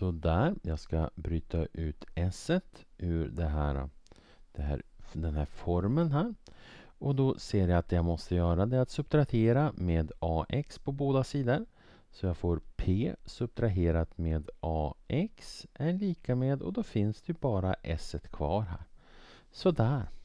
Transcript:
Sådär, jag ska bryta ut s ur det här, det här, den här formen här. Och då ser jag att det jag måste göra det är att subtrahera med ax på båda sidor. Så jag får p subtraherat med ax är lika med och då finns det bara s kvar här. Sådär.